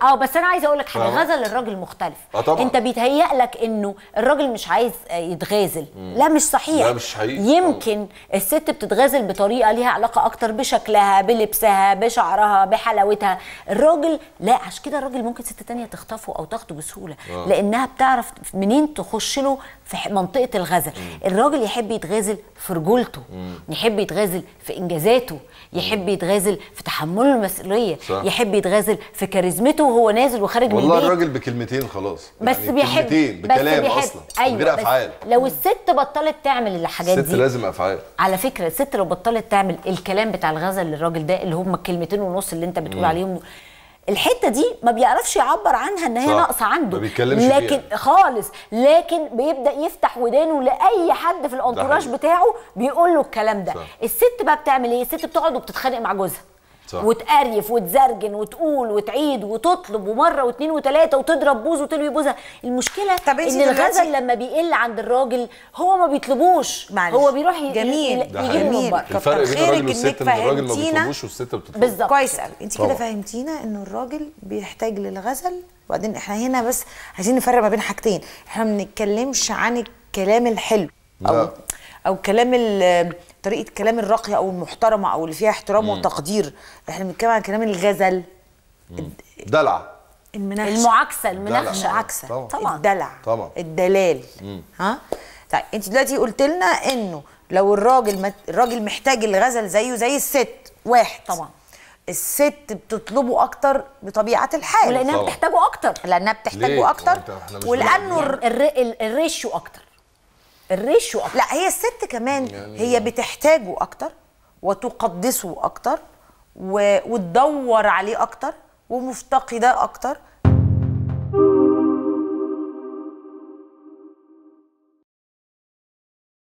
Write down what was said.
اه بس انا عايزه اقول لك حاجه اه. غزل الراجل مختلف آه طبعا. انت بيتهيأ لك انه الراجل مش عايز يتغازل مم. لا مش صحيح لا مش حقيقي يمكن طبعا. الست بتتغازل بطريقه ليها علاقه اكتر بشكلها بلبسها بشعرها بحلاوتها الراجل لا عشان كده الراجل ممكن ست تانية تخطفه او تاخده بسهوله آه. لانها بتعرف منين تخش له في منطقه الغزل الراجل يحب يتغازل في رجولته يحب يتغازل في انجازاته يحب يتغازل في تحمله المسؤوليه يحب يتغازل في كاريزمته وهو نازل وخارج والله من البيت والله الراجل بكلمتين خلاص بس يعني بيحب بكلمتين بكلام بس بيحب. اصلا أيوة غير افعال لو الست بطلت تعمل الحاجات دي الست لازم افعال على فكره الست لو بطلت تعمل الكلام بتاع الغزل للراجل ده اللي هم الكلمتين ونص اللي انت بتقول مم. عليهم الحته دي ما بيعرفش يعبر عنها ان هي ناقصه عنده ما بيتكلمش لكن فيها. خالص لكن بيبدا يفتح ودانه لاي حد في الانتوراج بتاعه بيقول له الكلام ده صح. الست بقى بتعمل ايه الست بتقعد وبتتخانق مع جوزها صح. وتقريف وتزرجن وتقول وتعيد وتطلب ومره واثنين وثلاثه وتضرب بوز وتلوي بوزها المشكله طب ان الغزل لما بيقل عند الراجل هو ما بيطلبوش معلش. هو بيروح جميل يجيب من بره الفرق بين الراجل والست ان الراجل ما بيطلبوش والست بتطلب بالظبط كويس قوي انت كده فهمتينا ان الراجل بيحتاج للغزل وبعدين احنا هنا بس عايزين نفرق ما بين حاجتين احنا ما بنتكلمش عن الكلام الحلو او او كلام طريقه كلام الراقيه او المحترمه او اللي فيها احترام مم. وتقدير احنا بنتكلم عن كلام الغزل دلع المناقشه المعاكسه المناقشه عكسه طبعا, طبعا. الدلع طبعا الدلال مم. ها طيب انت دلوقتي قلت لنا انه لو الراجل مت... الراجل محتاج الغزل زيه زي الست واحد طبعا الست بتطلبه اكتر بطبيعه الحال ولانها بتحتاجه اكتر لانها بتحتاجه اكتر ولانه الريشيو اكتر الريشو اكتر لا هي الست كمان يعني هي بتحتاجه اكتر وتقدسه اكتر وتدور عليه اكتر ومفتقده اكتر